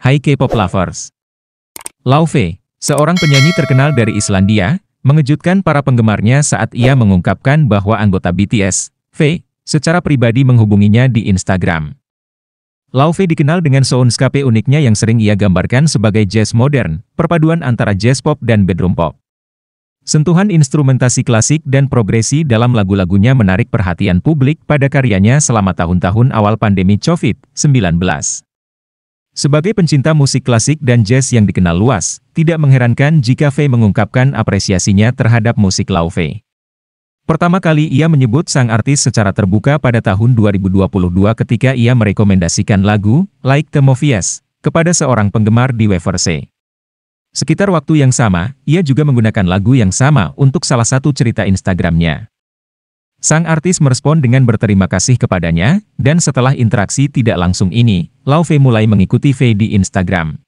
Hai K-pop lovers. Lauve, seorang penyanyi terkenal dari Islandia, mengejutkan para penggemarnya saat ia mengungkapkan bahwa anggota BTS, V, secara pribadi menghubunginya di Instagram. Lauve dikenal dengan soundscape uniknya yang sering ia gambarkan sebagai jazz modern, perpaduan antara jazz pop dan bedroom pop. Sentuhan instrumentasi klasik dan progresi dalam lagu-lagunya menarik perhatian publik pada karyanya selama tahun-tahun awal pandemi COVID-19. Sebagai pencinta musik klasik dan jazz yang dikenal luas, tidak mengherankan jika Fei mengungkapkan apresiasinya terhadap musik Lauve. Pertama kali ia menyebut sang artis secara terbuka pada tahun 2022 ketika ia merekomendasikan lagu Like the Movies kepada seorang penggemar di Weverse. Sekitar waktu yang sama, ia juga menggunakan lagu yang sama untuk salah satu cerita Instagramnya. Sang artis merespon dengan berterima kasih kepadanya, dan setelah interaksi tidak langsung ini, Lau mulai mengikuti Fei di Instagram.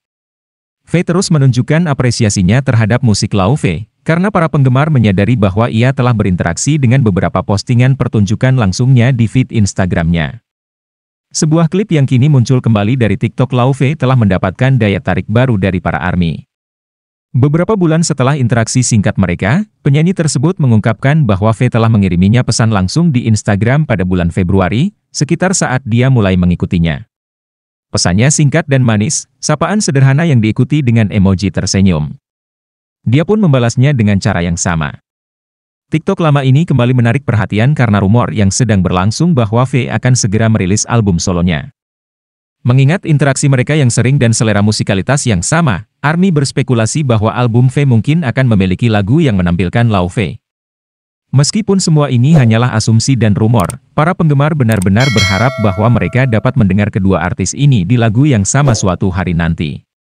Fei terus menunjukkan apresiasinya terhadap musik Lau Fei, karena para penggemar menyadari bahwa ia telah berinteraksi dengan beberapa postingan pertunjukan langsungnya di feed Instagramnya. Sebuah klip yang kini muncul kembali dari TikTok Lau Fei telah mendapatkan daya tarik baru dari para ARMY. Beberapa bulan setelah interaksi singkat mereka, penyanyi tersebut mengungkapkan bahwa V telah mengiriminya pesan langsung di Instagram pada bulan Februari, sekitar saat dia mulai mengikutinya. Pesannya singkat dan manis, sapaan sederhana yang diikuti dengan emoji tersenyum. Dia pun membalasnya dengan cara yang sama. TikTok lama ini kembali menarik perhatian karena rumor yang sedang berlangsung bahwa V akan segera merilis album solonya. Mengingat interaksi mereka yang sering dan selera musikalitas yang sama, Army berspekulasi bahwa album V mungkin akan memiliki lagu yang menampilkan Lau V. Meskipun semua ini hanyalah asumsi dan rumor, para penggemar benar-benar berharap bahwa mereka dapat mendengar kedua artis ini di lagu yang sama suatu hari nanti.